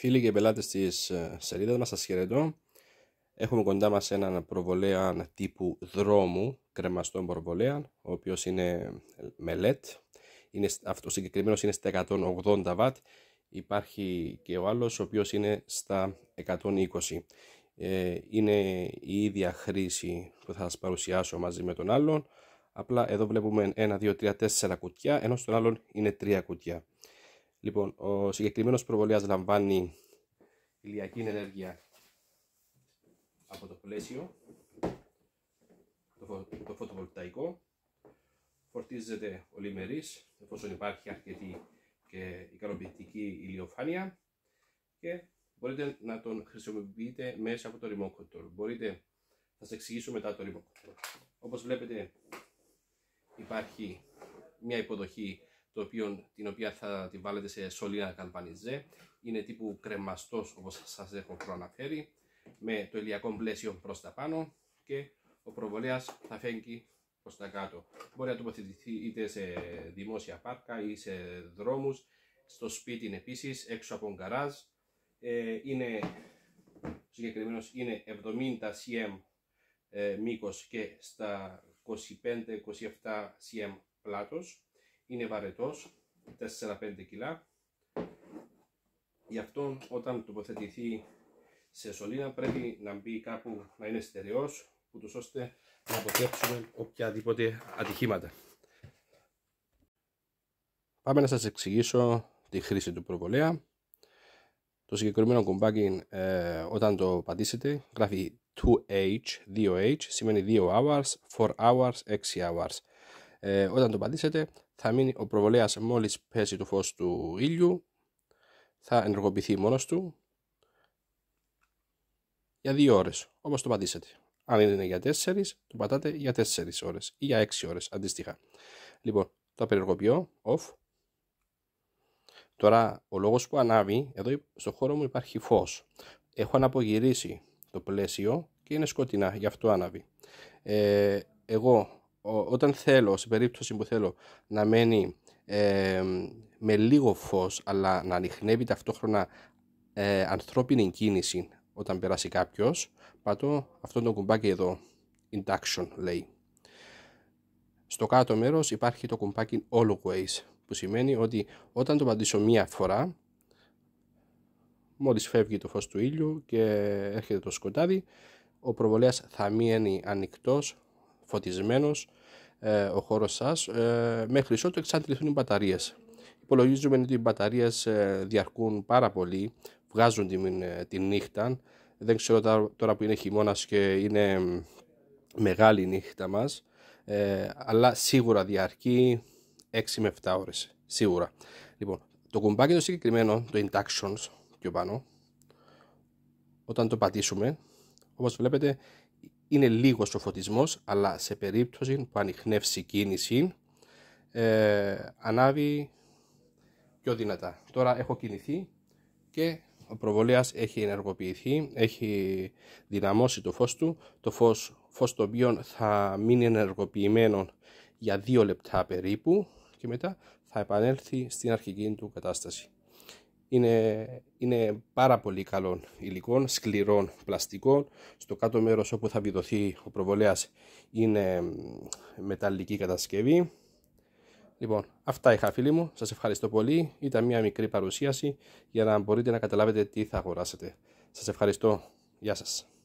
Φίλοι και πελάτες της ε, σελίδας μας, σας χαιρετώ. Έχουμε κοντά μας έναν προβολέα τύπου δρόμου, κρεμαστών προβολέα, ο οποίος είναι ε, με Είναι, αυτό συγκεκριμένος είναι στα 180 W. Υπάρχει και ο άλλος, ο οποίος είναι στα 120. Ε, είναι η ίδια χρήση που θα σας παρουσιάσω μαζί με τον άλλον. Απλά εδώ βλέπουμε 1, 2, 3, 4 κουτιά, ενώ στον άλλον είναι 3 κουτιά. Λοιπόν, ο συγκεκριμένος προβολέας λαμβάνει ηλιακή ενέργεια από το πλαίσιο, το, φωτοβολταϊκό, φορτίζεται ολιμερής, εφόσον υπάρχει αρκετή και ικανοποιητική ηλιοφάνεια και μπορείτε να τον χρησιμοποιείτε μέσα από το remote control. Μπορείτε, να σας εξηγήσω μετά το remote control. Όπως βλέπετε υπάρχει μια υποδοχή το οποίο, την οποία θα τη βάλετε σε σωλήνα καλπανιζέ Είναι τύπου κρεμαστός όπως σας έχω προαναφέρει με το ηλιακό πλαίσιο προς τα πάνω και ο προβολέας θα φέγγει προς τα κάτω. Μπορεί να τοποθετηθεί είτε σε δημόσια πάρκα ή σε δρόμους, στο σπίτι είναι επίσης, έξω από γκαράζ. Ε, είναι, συγκεκριμένος είναι 70 cm ε, μήκος και στα 25-27 cm πλάτος είναι βαρετός, 4-5 κιλά. Γι' αυτό όταν τοποθετηθεί σε σωλήνα πρέπει να μπει κάπου να είναι στερεός, ούτως ώστε να αποτρέψουμε οποιαδήποτε ατυχήματα. Πάμε να σας εξηγήσω τη χρήση του προβολέα. Το συγκεκριμένο κουμπάκι ε, όταν το πατήσετε γράφει 2H, 2H σημαίνει 2 hours, 4 hours, 6 hours. Ε, όταν το πατήσετε θα μείνει ο προβολέας μόλις πέσει το φως του ήλιου θα ενεργοποιηθεί μόνος του για δύο ώρες όπως το πατήσετε. Αν είναι για 4 το πατάτε για 4 ώρες ή για έξι ώρες αντίστοιχα. Λοιπόν το απενεργοποιώ off Τώρα ο λόγος που ανάβει, εδώ στο χώρο μου υπάρχει φως. Έχω αναπογυρίσει το πλαίσιο και είναι σκοτεινά, γι' αυτό ανάβει. Ε, εγώ όταν θέλω, σε περίπτωση που θέλω να μένει με λίγο φως αλλά να ανοιχνεύει ταυτόχρονα ε, ανθρώπινη κίνηση όταν περάσει κάποιος, πατώ αυτό το κουμπάκι εδώ, induction λέει. Στο κάτω μέρος υπάρχει το κουμπάκι always που σημαίνει ότι όταν το πατήσω μία φορά μόλις φεύγει το φως του ήλιου και έρχεται το σκοτάδι ο προβολέας θα μείνει ανοιχτός φωτισμένος ε, ο χώρος σας ε, μέχρι ότου εξαντληθούν οι μπαταρίες. Υπολογίζουμε ότι οι μπαταρίες ε, διαρκούν πάρα πολύ, βγάζουν τη, ε, τη νύχτα. Δεν ξέρω τώρα που είναι χειμώνας και είναι μεγάλη η νύχτα μας, ε, αλλά σίγουρα διαρκεί 6 με 7 ώρες, σίγουρα. Λοιπόν, το κουμπάκι το συγκεκριμένο, το inductions πιο πάνω, όταν το πατήσουμε, όπως βλέπετε είναι λίγος ο φωτισμός, αλλά σε περίπτωση που ανοιχνεύσει κίνηση, ε, ανάβει πιο δυνατά. Τώρα έχω κινηθεί και ο προβολέας έχει ενεργοποιηθεί, έχει δυναμώσει το φως του, το φως φως το οποίο θα μείνει ενεργοποιημένο για δύο λεπτά περίπου και μετά θα επανέλθει στην αρχική του κατάσταση είναι, είναι πάρα πολύ καλών υλικό, σκληρών πλαστικών. Στο κάτω μέρος όπου θα βιδωθεί ο προβολέας είναι μεταλλική κατασκευή. Λοιπόν, αυτά είχα φίλοι μου. Σας ευχαριστώ πολύ. Ήταν μια μικρή παρουσίαση για να μπορείτε να καταλάβετε τι θα αγοράσετε. Σας ευχαριστώ. Γεια σας.